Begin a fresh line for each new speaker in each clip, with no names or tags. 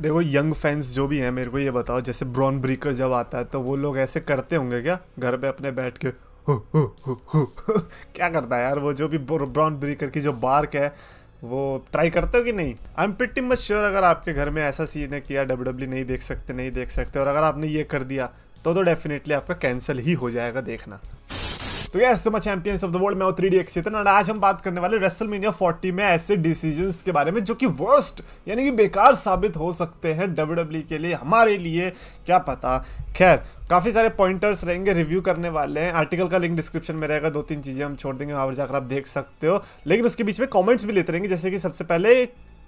देखो young fans जो भी हैं मेरे को ये बताओ जैसे ब्रॉन ब्रीकर जब आता है तो वो लोग ऐसे करते होंगे क्या घर पे अपने बैठ के हु, हु, हु, क्या करता है यार वो जो भी ब्रॉन ब्रीकर की जो बार्क है वो ट्राई करते हो कि नहीं I am pretty much sure अगर आपके घर में ऐसा सीन है कि यार डब्ल्यू e नहीं देख सकते नहीं देख सकते और अगर आपने ये कर दिया तो तो डेफिनेटली आपका कैंसिल ही हो जाएगा देखना तो यस तो मैं चैंपियंस ऑफ द वर्ल्ड मैं थ्री डी एक्सेतन एंड आज हम बात करने वाले रेसल मीनिया फोर्टी में ऐसे डिसीजंस के बारे में जो कि वर्स्ट यानी कि बेकार साबित हो सकते हैं डब्ल्यू e के लिए हमारे लिए क्या पता खैर काफ़ी सारे पॉइंटर्स रहेंगे रिव्यू करने वाले हैं आर्टिकल का लिंक डिस्क्रिप्शन में रहेगा दो तीन चीज़ें हम छोड़ देंगे वहाँ पर जाकर आप देख सकते हो लेकिन उसके बीच में कॉमेंट्स भी लेते रहेंगे जैसे कि सबसे पहले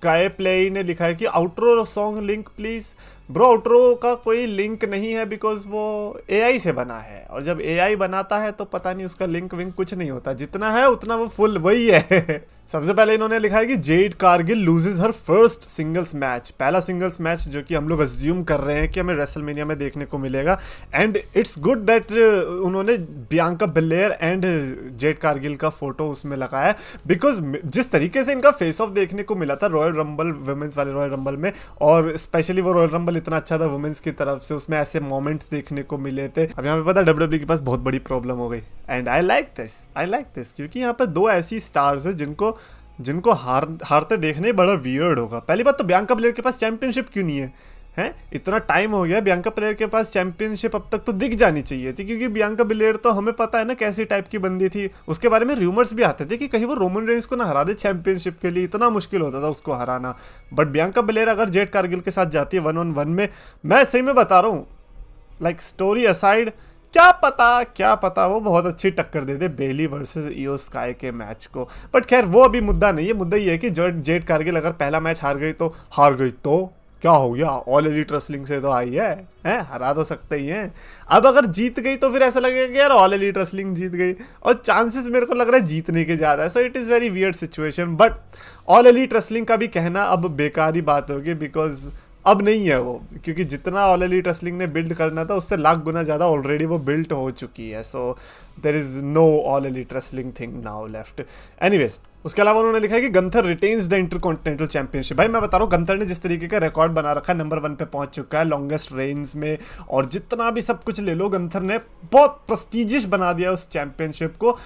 काय प्ले ने लिखा है कि outro song link please bro outro का कोई लिंक नहीं है बिकॉज वो ए से बना है और जब ए बनाता है तो पता नहीं उसका लिंक विंक कुछ नहीं होता जितना है उतना वो फुल वही है सबसे पहले इन्होंने लिखा है कि Jade Cargill loses her first singles match पहला सिंगल्स मैच जो कि हम लोग अज्यूम कर रहे हैं कि हमें रेसलमेनिया में देखने को मिलेगा एंड इट्स गुड दैट उन्होंने Bianca Belair and Jade Cargill का फोटो उसमें लगाया बिकॉज जिस तरीके से इनका फेस ऑफ देखने को मिला था रॉयल रंबल वुमेंस वाले रॉयल रंबल में और स्पेशली वो रॉयल रंबल इतना अच्छा था वुमेंस की तरफ से उसमें ऐसे मोमेंट्स देखने को मिले थे अब यहाँ पे पता डब्ल्यू e के पास बहुत बड़ी प्रॉब्लम हो गई and I like this I like this क्योंकि यहाँ पर दो ऐसी स्टार्स हैं जिनको जिनको हार हारते देखने बड़ा वियर्ड होगा पहली बात तो बियांका प्लेयर के पास चैंपियनशिप क्यों नहीं है हैं इतना टाइम हो गया बियांका प्लेयर के पास चैंपियनशिप अब तक तो दिख जानी चाहिए थी क्योंकि बियांका प्लेयर तो हमें पता है ना कैसी टाइप की बंदी थी उसके बारे में रूमर्स भी आते थे कि कहीं वो रोमन रेंस को ना हरा दे चैंपियनशिप के लिए इतना मुश्किल होता था उसको हराना बट बियांका प्लेयर अगर जेट कारगिल के साथ जाती है वन ऑन वन में मैं सही में बता रहा हूँ लाइक स्टोरी असाइड क्या पता क्या पता वो बहुत अच्छी टक्कर दे दे बेली वर्सेस ईओ स्काई के मैच को बट खैर वो अभी मुद्दा नहीं है मुद्दा ये है कि जेट जेट कारगिल अगर पहला मैच हार गई तो हार गई तो क्या हो गया ऑल एलिट रेसलिंग से तो आई है हैं हरा तो सकते ही हैं अब अगर जीत गई तो फिर ऐसा लगेगा कि यार ऑल एलिट रेसलिंग जीत गई और चांसेस मेरे को लग रहा है जीतने के ज़्यादा है so it is very weird situation but All Elite Wrestling का भी कहना अब बेकार ही बात होगी बिकॉज अब नहीं है वो क्योंकि जितना ऑलरेडी ट्रस्लिंग ने बिल्ड करना था उससे लाख गुना ज़्यादा ऑलरेडी वो बिल्ट हो चुकी है so there is no already wrestling thing now left any उसके अलावा उन्होंने लिखा है कि Gunther retains the intercontinental championship भाई मैं बता रहा हूँ गंथर ने जिस तरीके का रिकॉर्ड बना रखा है नंबर वन पे पहुंच चुका है लॉन्गेस्ट रेंज में और जितना भी सब कुछ ले लो गंथर ने बहुत प्रस्टिजियस बना दिया उस चैंपियनशिप को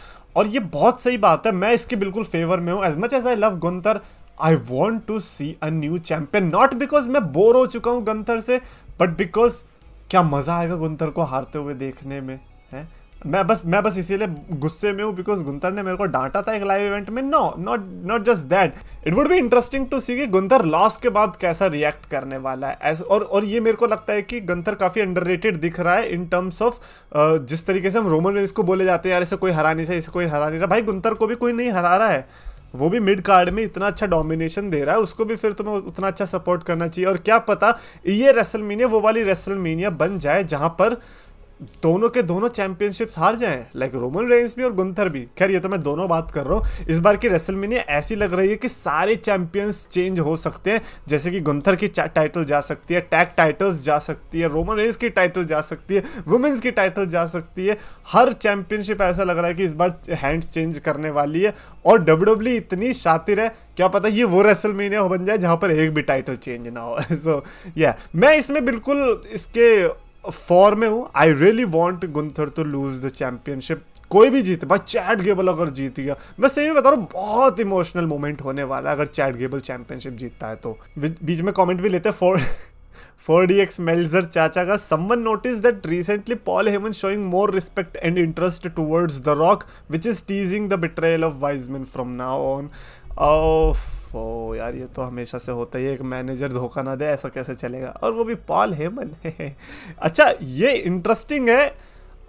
और ये बहुत सही बात है मैं इसके बिल्कुल फेवर में हूँ as much as I love Gunther I want to see a new champion not because मैं बोर हो चुका हूँ गंथर से बट बिकॉज क्या मज़ा आएगा गुंथर को हारते हुए देखने में है मैं बस मैं बस इसीलिए गुस्से में हूँ बिकॉज गुंथर ने मेरे को डांटा था एक लाइव इवेंट में no not not just that it would be interesting to see कि गुंथर लॉस के बाद कैसा रिएक्ट करने वाला है एस और और ये मेरे को लगता है कि गुंथर काफ़ी अंडर दिख रहा है इन टर्म्स ऑफ जिस तरीके से हम रोमन इसको बोले जाते हैं यार इसे कोई हरा नहीं सही इसे कोई हरा नहीं रहा भाई गुंथर को भी कोई नहीं हरा रहा है वो भी मिड कार्ड में इतना अच्छा डोमिनेशन दे रहा है उसको भी फिर तुम्हें उतना अच्छा सपोर्ट करना चाहिए और क्या पता ये रेसलमीनिया वो वाली रेसलमीनिया बन जाए जहाँ पर दोनों के दोनों चैंपियनशिप्स हार जाए लाइक रोमन रेंस भी और गुंथर भी खैर ये तो मैं दोनों बात कर रहा हूँ इस बार की रेसलमेनिया ऐसी लग रही है कि सारे चैंपियंस चेंज हो सकते हैं जैसे कि गुंथर की टाइटल जा सकती है टैग टाइटल्स जा सकती है रोमन रेंस की टाइटल जा सकती है वुमेंस की टाइटल जा सकती है हर चैंपियनशिप ऐसा लग रहा है कि इस बार हैंड्स चेंज करने वाली है और डब्ल्यू e इतनी शातिर है क्या पता ये वो रेसल हो बन जाए जहाँ पर एक भी टाइटल चेंज ना हो सो so, या yeah. मैं इसमें बिल्कुल इसके फॉर में हूँ I really want Gunther to lose the championship कोई भी जीते भाई चैट गेबल अगर जीत गया मैं सही में बता रहा हूँ बहुत इमोशनल मोमेंट होने वाला है अगर चैट गेबल चैंपियनशिप जीतता है तो बीच में कमेंट भी लेते हैं for four D X Melzer चाचा का someone notice that recently Paul Heyman showing more respect and interest towards the Rock which is teasing the betrayal of Wiseman from now on oof oh यार ये तो हमेशा से होता ही है एक मैनेजर धोखा ना दे ऐसा कैसे चलेगा और वो भी पॉल हेमन अच्छा ये इंटरेस्टिंग है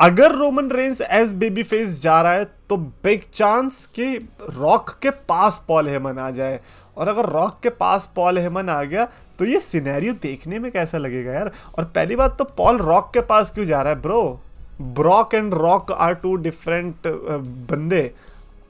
अगर Roman Reigns as baby face जा रहा है तो बिग चांस कि रॉक के पास पॉल हेमन आ जाए और अगर रॉक के पास पॉल हेमन आ गया तो ये सिनेरियो देखने में कैसा लगेगा यार और पहली बात तो पॉल रॉक के पास क्यों जा रहा है bro Brock and Rock are two different बंदे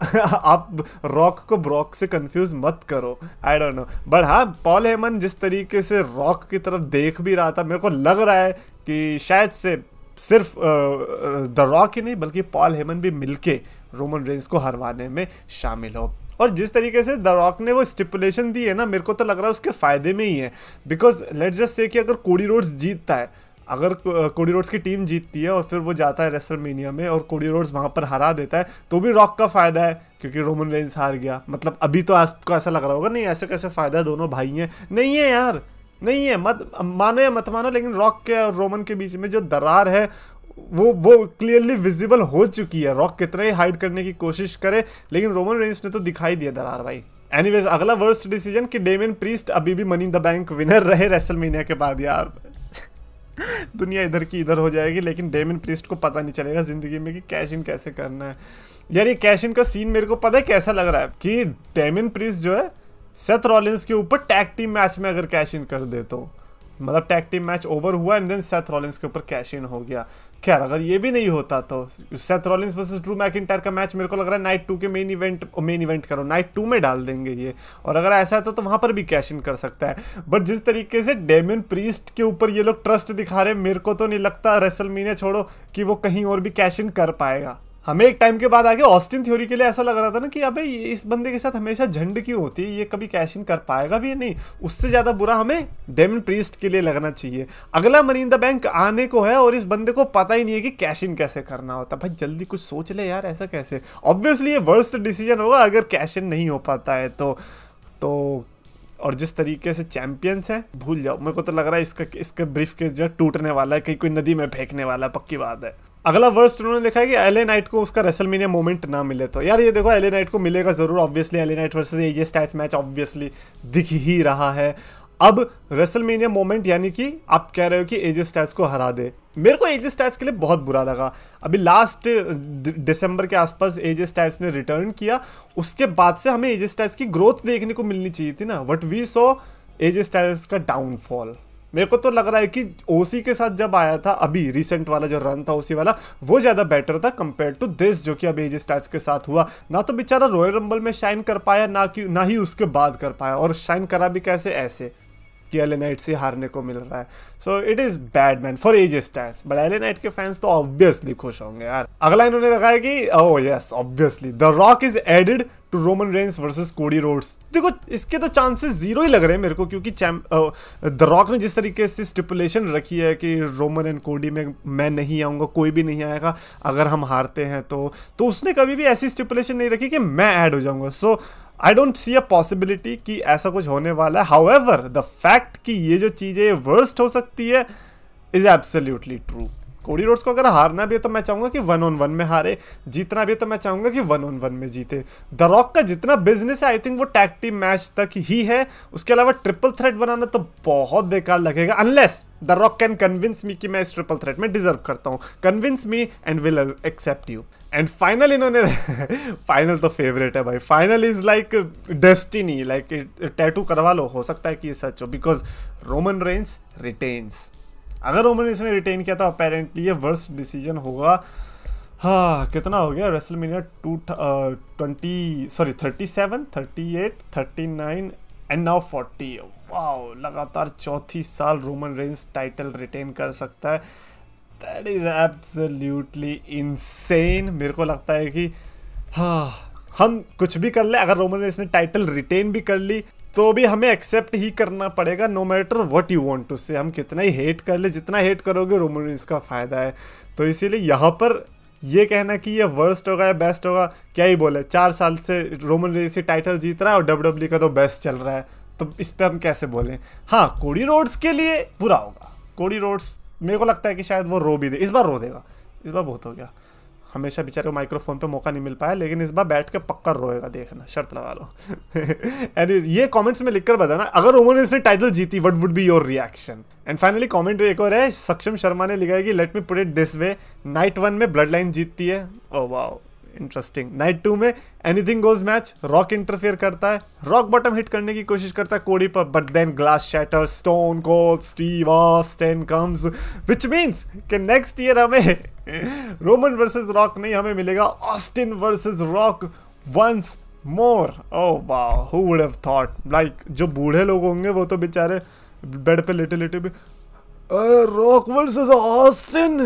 आप रॉक को ब्रॉक से कंफ्यूज मत करो आई डोंट नो बट हाँ पॉल हेमन जिस तरीके से रॉक की तरफ देख भी रहा था मेरे को लग रहा है कि शायद से सिर्फ द रॉक ही नहीं बल्कि पॉल हेमन भी मिलके रोमन रेंस को हरवाने में शामिल हो और जिस तरीके से द रॉक ने वो स्टिपुलेशन दी है ना मेरे को तो लग रहा है उसके फ़ायदे में ही है बिकॉज लेट जस्ट से कि अगर कोडी रोड्स जीतता है अगर कोडी रोड्स की टीम जीतती है और फिर वो जाता है मीनिया में और कोडी रोड्स वहाँ पर हरा देता है तो भी रॉक का फ़ायदा है क्योंकि रोमन रेंस हार गया मतलब अभी तो आपको ऐसा लग रहा होगा नहीं ऐसे कैसे फ़ायदा है दोनों भाई हैं नहीं है यार नहीं है मत मानो या मत मानो लेकिन रॉक के और रोमन के बीच में जो दरार है वो वो क्लियरली विजिबल हो चुकी है रॉक कितना ही हाइड करने की कोशिश करे लेकिन रोमन रेंस ने तो दिखाई दिया दरार भाई एनीवेज अगला वर्स्ट डिसीजन कि डेमिन प्रीस्ट अभी भी मनी द बैंक विनर रहे रेसलमेनिया के बाद यार दुनिया इधर की इधर हो जाएगी लेकिन डेमिन प्रिस्ट को पता नहीं चलेगा ज़िंदगी में कि कैश इन कैसे करना है यार ये कैश इन का सीन मेरे को पता है कैसा लग रहा है कि डेमिन प्रिस्ट जो है सेथ रॉलिंस के ऊपर टैग टीम मैच में अगर कैश इन कर दे तो मतलब टैग टीम मैच ओवर हुआ एंड देन सेथ रॉलिंस के ऊपर कैश इन हो गया खैर अगर ये भी नहीं होता तो Seth Rollins versus Drew McIntyre का मैच मेरे को लग रहा है नाइट टू के मेन इवेंट मेन इवेंट करो नाइट टू में डाल देंगे ये और अगर ऐसा है तो, तो वहाँ पर भी कैश इन कर सकता है बट जिस तरीके से डेमिन प्रीस्ट के ऊपर ये लोग ट्रस्ट दिखा रहे मेरे को तो नहीं लगता रेसल छोड़ो कि वो कहीं और भी कैश इन कर पाएगा हमें एक टाइम के बाद आगे ऑस्टिन थ्योरी के लिए ऐसा लग रहा था ना कि अबे इस बंदे के साथ हमेशा झंड क्यों होती है ये कभी कैश इन कर पाएगा भी नहीं उससे ज़्यादा बुरा हमें डेमन प्रीस्ट के लिए लगना चाहिए अगला मनी द बैंक आने को है और इस बंदे को पता ही नहीं है कि कैश इन कैसे करना होता भाई जल्दी कुछ सोच ले यार ऐसा कैसे ऑब्वियसली ये वर्स्ट डिसीजन होगा अगर कैश इन नहीं हो पाता है तो तो और जिस तरीके से चैंपियंस हैं भूल जाओ मेरे को तो लग रहा है इसका इसका ब्रीफ के जो टूटने वाला है कहीं कोई नदी में फेंकने वाला पक्की बात है अगला वर्स्ट उन्होंने लिखा है कि एले नाइट को उसका रेसलमीनिया मोमेंट ना मिले तो यार ये देखो एले नाइट को मिलेगा ज़रूर obviously LA Knight versus AJ Styles match obviously दिख ही रहा है अब मीनिया मोमेंट यानी कि आप कह रहे हो कि एजे स्टैच को हरा दे मेरे को एजे स्टैच के लिए बहुत बुरा लगा अभी लास्ट दिसंबर के आसपास एजे स्टैच ने रिटर्न किया उसके बाद से हमें एजे स्टैच की ग्रोथ देखने को मिलनी चाहिए थी ना what we so AJ Styles का डाउनफॉल मेरे को तो लग रहा है कि ओसी के साथ जब आया था अभी रिसेंट वाला जो रन था ओसी वाला वो ज़्यादा बेटर था कंपेयर टू दिस जो कि अभी एज स्टैट्स के साथ हुआ ना तो बेचारा रॉयल रंबल में शाइन कर पाया ना कि ना ही उसके बाद कर पाया और शाइन करा भी कैसे ऐसे कि एल एनाइट से हारने को मिल रहा है so it is bad man for AJ Styles but LA Knight के फैंस तो ऑब्वियसली खुश होंगे यार अगला इन्होंने रखा है कि oh yes obviously the Rock is added to Roman Reigns versus Cody Rhodes देखो इसके तो चांसेस जीरो ही लग रहे हैं मेरे को क्योंकि द रॉक ने जिस तरीके से स्टिपुलेशन रखी है कि रोमन एंड कोडी में मैं नहीं आऊँगा कोई भी नहीं आएगा अगर हम हारते हैं तो तो उसने कभी भी ऐसी स्टिपुलेशन नहीं रखी कि मैं ऐड हो जाऊँगा so so, I don't see a possibility कि ऐसा कुछ होने वाला है हाउएवर द फैक्ट कि ये जो चीजें ये वर्स्ट हो सकती है is absolutely true Cody Rhodes को अगर हारना भी है तो मैं चाहूँगा कि वन ऑन वन में हारे जीतना भी है तो मैं चाहूँगा कि वन ऑन वन में जीते द रॉक का जितना बिजनेस है आई थिंक वो टैग टीम मैच तक ही है उसके अलावा ट्रिपल थ्रेट बनाना तो बहुत बेकार लगेगा unless the Rock can convince me कि मैं इस ट्रिपल थ्रेट में डिजर्व करता हूँ convince me and will accept you and final इन्होंने फाइनल तो फेवरेट है भाई final is like destiny like tattoo करवा लो हो सकता है कि ये सच हो बिकॉज रोमन रेंस रिटेन्स अगर रोमन रेंस ने रिटेन किया तो अपेरेंटली ये वर्स्ट डिसीजन होगा हाँ कितना हो गया WrestleMania two twenty sorry thirty seven thirty eight thirty nine and now forty wow लगातार चौथी साल रोमन रेंस टाइटल रिटेन कर सकता है दैट इज़ एब्सोल्युटली इनसेन मेरे को लगता है कि हाँ हम कुछ भी कर ले अगर रोमन रेस ने टाइटल रिटेन भी कर ली तो भी हमें एक्सेप्ट ही करना पड़ेगा no matter what you want to say हम कितना ही हेट कर ले जितना हेट करोगे रोमन रेंस का फ़ायदा है तो इसीलिए यहाँ पर ये कहना कि ये वर्स्ट होगा या बेस्ट होगा क्या ही बोले चार साल से रोमन रेस ही टाइटल जीत रहा है और डब्ल्यू e का तो बेस्ट चल रहा है तो इस पर हम कैसे बोलें हाँ कोडी रोड्स के लिए बुरा होगा कोडी रोड्स मेरे को लगता है कि शायद वो रो भी दे इस बार रो देगा इस बार बहुत हो गया हमेशा बेचारे को माइक्रोफोन पे मौका नहीं मिल पाया लेकिन इस बार बैठ के पक्का रोएगा देखना शर्त लगा लो एंड ये कमेंट्स में लिखकर बताना अगर उन्होंने इसने टाइटल जीती what would be your reaction and finally comment एक और है सक्षम शर्मा ने लिखा है कि let me put it this way night one में ब्लड लाइन जीतती है oh oh, wow interesting night two में anything goes match Rock interfere करता है रॉक बॉटम हिट करने की कोशिश करता है कोडी पर but then glass shatter Stone Cold Steve Austin comes which means कि नेक्स्ट ईयर हमें रोमन वर्सेस रॉक नहीं हमें मिलेगा Austin versus Rock once more oh वाह who would have thought like जो बूढ़े लोग होंगे वो तो बेचारे बेड पे लेटे लेटे भी रॉक वर्सेस ऑस्टिन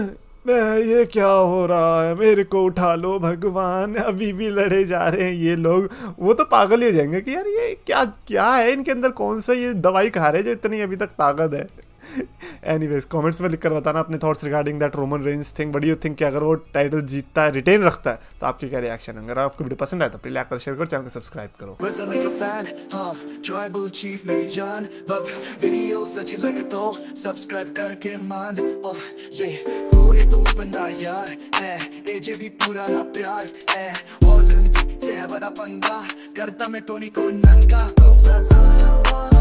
मैं ये क्या हो रहा है मेरे को उठा लो भगवान अभी भी लड़े जा रहे हैं ये लोग वो तो पागल ही हो जाएंगे कि यार ये क्या क्या है इनके अंदर कौन सा ये दवाई खा रहे हैं जो इतनी अभी तक ताकत है एनीवेज कमेंट्स में लिखकर बताना अपने thoughts regarding that Roman Reigns thing बड़ी यू थिंक कि अगर वो टाइटल जीतता है रिटेन रखता है तो आपके क्या रिएक्शन है अगर आपको वीडियो पसंद आए तो प्लीज लाइक करो शेयर करो चैनल को सब्सक्राइब करो सब्सक्राइब करके मान ये हो ये तो करता मैं टोनी को नंगा तो